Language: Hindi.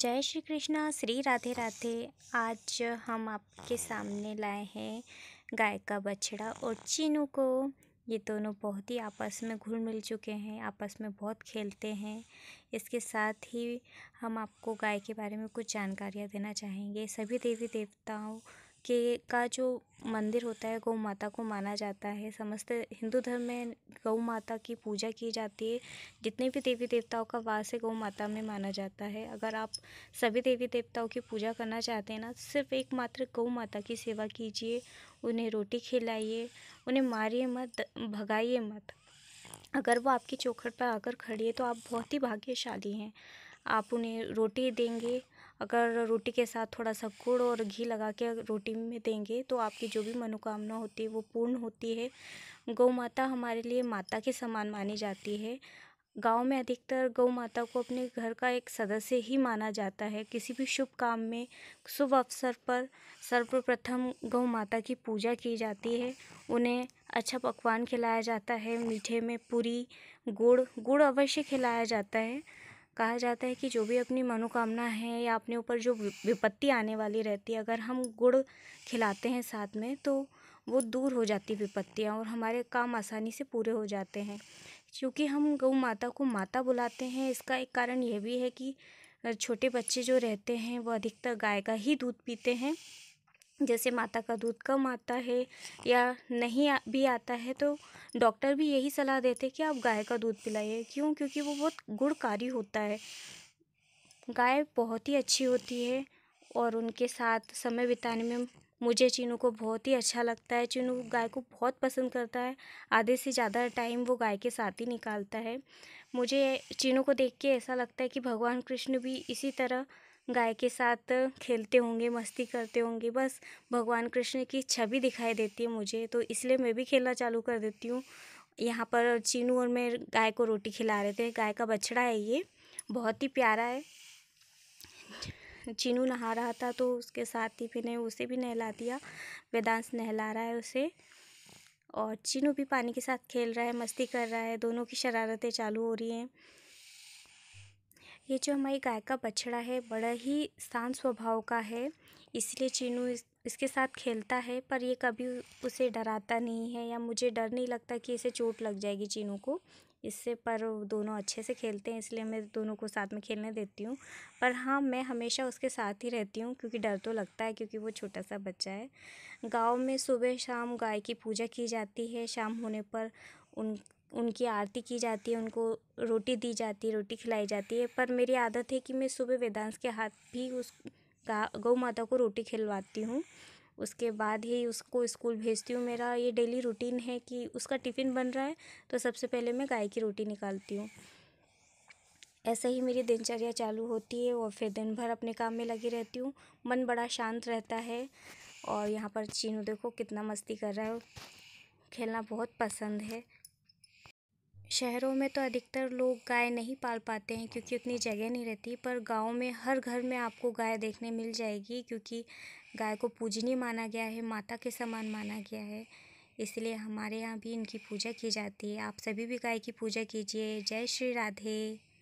जय श्री कृष्णा श्री राधे राधे आज हम आपके सामने लाए हैं गाय का बछड़ा और चीनू को ये दोनों बहुत ही आपस में घुल मिल चुके हैं आपस में बहुत खेलते हैं इसके साथ ही हम आपको गाय के बारे में कुछ जानकारियाँ देना चाहेंगे सभी देवी देवताओं के का जो मंदिर होता है गौ माता को माना जाता है समस्त हिंदू धर्म में गौ माता की पूजा की जाती है जितने भी देवी देवताओं का वास है गौ माता में माना जाता है अगर आप सभी देवी देवताओं की पूजा करना चाहते हैं ना सिर्फ एकमात्र गौ माता की सेवा कीजिए उन्हें रोटी खिलाइए उन्हें मारिए मत भगाइए मत अगर वो आपकी चौखट पर आकर खड़ी है तो आप बहुत ही भाग्यशाली हैं आप उन्हें रोटी देंगे अगर रोटी के साथ थोड़ा सा गुड़ और घी लगा के रोटी में देंगे तो आपकी जो भी मनोकामना होती है वो पूर्ण होती है गौ माता हमारे लिए माता के समान मानी जाती है गांव में अधिकतर गौ माता को अपने घर का एक सदस्य ही माना जाता है किसी भी शुभ काम में शुभ अवसर पर सर्वप्रथम गौ माता की पूजा की जाती है उन्हें अच्छा पकवान खिलाया जाता है मीठे में पूरी गुड़ गुड़ अवश्य खिलाया जाता है कहा जाता है कि जो भी अपनी मनोकामना है या अपने ऊपर जो विपत्ति आने वाली रहती है अगर हम गुड़ खिलाते हैं साथ में तो वो दूर हो जाती विपत्तियाँ और हमारे काम आसानी से पूरे हो जाते हैं क्योंकि हम गौ माता को माता बुलाते हैं इसका एक कारण यह भी है कि छोटे बच्चे जो रहते हैं वो अधिकतर गाय का ही दूध पीते हैं जैसे माता का दूध कम आता है या नहीं भी आता है तो डॉक्टर भी यही सलाह देते कि आप गाय का दूध पिलाइए क्यों क्योंकि वो बहुत गुड़कारी होता है गाय बहुत ही अच्छी होती है और उनके साथ समय बिताने में मुझे चीनू को बहुत ही अच्छा लगता है चीनू गाय को बहुत पसंद करता है आधे से ज़्यादा टाइम वो गाय के साथ ही निकालता है मुझे चीनू को देख के ऐसा लगता है कि भगवान कृष्ण भी इसी तरह गाय के साथ खेलते होंगे मस्ती करते होंगे बस भगवान कृष्ण की छवि दिखाई देती है मुझे तो इसलिए मैं भी खेलना चालू कर देती हूँ यहाँ पर चीनू और मैं गाय को रोटी खिला रहे थे गाय का बछड़ा है ये बहुत ही प्यारा है चीनू नहा रहा था तो उसके साथ ही मैंने उसे भी नहला दिया वेदांश नहला रहा है उसे और चीनू भी पानी के साथ खेल रहा है मस्ती कर रहा है दोनों की शरारतें चालू हो रही हैं ये जो हमारी गाय का बछड़ा है बड़ा ही शांत स्वभाव का है इसलिए चीनू इस इसके साथ खेलता है पर ये कभी उसे डराता नहीं है या मुझे डर नहीं लगता कि इसे चोट लग जाएगी चीनू को इससे पर दोनों अच्छे से खेलते हैं इसलिए मैं दोनों को साथ में खेलने देती हूँ पर हाँ मैं हमेशा उसके साथ ही रहती हूँ क्योंकि डर तो लगता है क्योंकि वो छोटा सा बच्चा है गांव में सुबह शाम गाय की पूजा की जाती है शाम होने पर उन उनकी आरती की जाती है उनको रोटी दी जाती है रोटी खिलाई जाती है पर मेरी आदत है कि मैं सुबह वेदांश के हाथ भी उस गौ माता को रोटी खिलवाती हूँ उसके बाद ही उसको स्कूल भेजती हूँ मेरा ये डेली रूटीन है कि उसका टिफ़िन बन रहा है तो सबसे पहले मैं गाय की रोटी निकालती हूँ ऐसे ही मेरी दिनचर्या चालू होती है और फिर दिन भर अपने काम में लगी रहती हूँ मन बड़ा शांत रहता है और यहाँ पर चीनू देखो कितना मस्ती कर रहा है खेलना बहुत पसंद है शहरों में तो अधिकतर लोग गाय नहीं पाल पाते हैं क्योंकि उतनी जगह नहीं रहती पर गाँव में हर घर में आपको गाय देखने मिल जाएगी क्योंकि गाय को पूजनीय माना गया है माता के समान माना गया है इसलिए हमारे यहाँ भी इनकी पूजा की जाती है आप सभी भी गाय की पूजा कीजिए जय श्री राधे